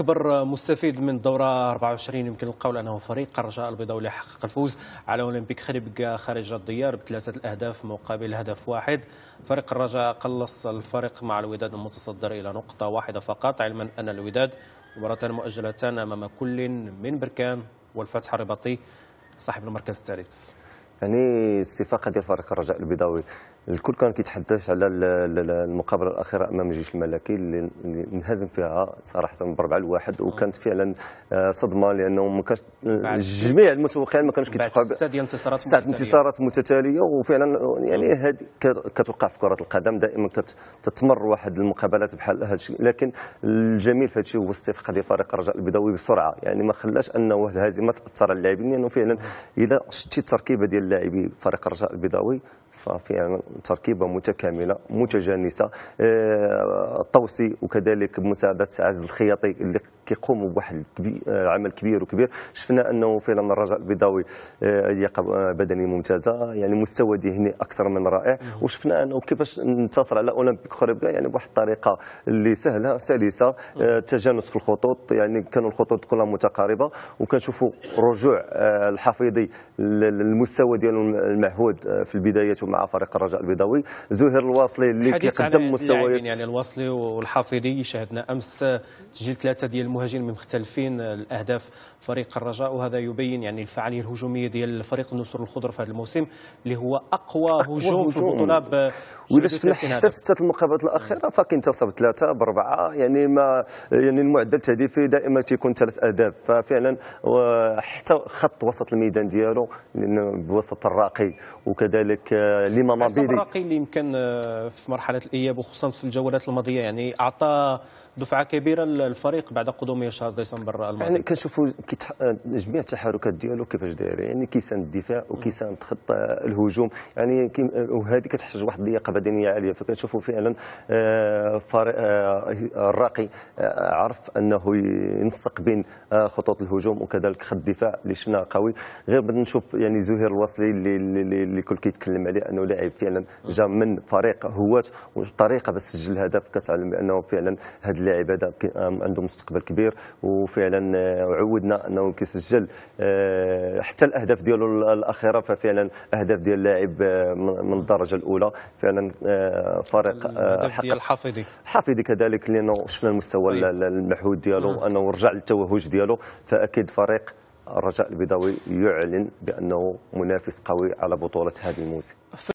أكبر مستفيد من دورة 24 يمكن القول أنه فريق الرجاء البيضاوي اللي حقق الفوز على أولمبيك خريبكا خارج الديار بثلاثة الأهداف مقابل هدف واحد فريق الرجاء قلص الفريق مع الوداد المتصدر إلى نقطة واحدة فقط علما أن الوداد مباراتان مؤجلتان أمام كل من بركان والفتح الرباطي صاحب المركز الثالث يعني استفاقه ديال فريق الرجاء البيضاوي الكل كان كيتحدث على المقابله الاخيره امام الجيش الملكي اللي انهزم فيها صراحه بربعه لواحد آه. وكانت فعلا آه، صدمه لانه ما كانش الجميع المتوقعين ما كانوش كيتوقعوا سته انتصارات متتاليه وفعلا يعني آه. هذه كتوقع في كره القدم دائما كتتمر واحد المقابلات بحال هذا الشيء لكن الجميل في هذا الشيء هو الصفقه ديال فريق الرجاء البيضاوي بسرعه يعني ما خلاش انه الهزيمه تاثر على اللاعبين لانه فعلا اذا شتي التركيبه ديال لاعبي فريق الرجاء البيضاوي ففي يعني تركيبه متكامله متجانسه الطوسي آه، وكذلك بمساعده عز الخياطي اللي كيقوموا بواحد آه، عمل كبير وكبير شفنا انه فعلا الرجاء البيضاوي لياقه آه، بدنيه ممتازه يعني مستوى ذهني اكثر من رائع وشفنا انه كيفاش انتصر على اولمبيك خريبكا يعني بواحد الطريقه اللي سهله سلسه تجانس في الخطوط يعني كانوا الخطوط كلها متقاربه وكنشوفوا رجوع الحفيظي للمستوى ديالو المعهود في البدايات مع فريق الرجاء البيضاوي زهير الواصلي اللي كيقدم يعني مستويات يعني الواصلي والحافظي شاهدنا امس تسجيل ثلاثه ديال المهاجمين مختلفين الاهداف فريق الرجاء وهذا يبين يعني الفعاليه الهجوميه ديال فريق النصر الخضر في هذا الموسم اللي هو اقوى, أقوى هجوم, في البطوله ولا شفنا حتى سته المقابلات الاخيره فكينتصر ثلاثه باربعه يعني ما يعني المعدل التهديفي دائما تيكون ثلاث اهداف ففعلا حتى خط وسط الميدان ديالو بوسط الراقي وكذلك لمماضي الرقي اللي يمكن آه، في مرحله الاياب وخصوصا في الجولات الماضيه يعني اعطى دفعه كبيره للفريق بعد قدومه شهر ديسمبر الماضي يعني كنشوفوا آه، جميع التحركات ديالو كيفاش داير يعني كيساند الدفاع وكيساند خط آه، الهجوم يعني وهذه كتحتاج واحد اللياقه بدنيه عاليه فكنشوفوا فعلا الراقي عرف انه ينسق بين خطوط الهجوم وكذلك خط الدفاع اللي شفناه قوي غير بدنا نشوف يعني زهير الوصلي اللي اللي, كيتكلم عليه انه لاعب فعلا جا من فريق هواة والطريقه باش سجل الهدف كتعلم بانه فعلا هذا اللاعب هذا عنده مستقبل كبير وفعلا آه، عودنا انه كيسجل آه، حتى الاهداف ديالو الاخيره ففعلا اهداف ديال اللاعب آه، من الدرجه الاولى فعلا فريق الهدف ديال حافظي حافظي كذلك لانه شفنا المستوى المحود ديالو انه رجع للتوهج ديالو فاكيد فريق الرجاء البيضاوي يعلن بأنه منافس قوي على بطولة هذا الموسم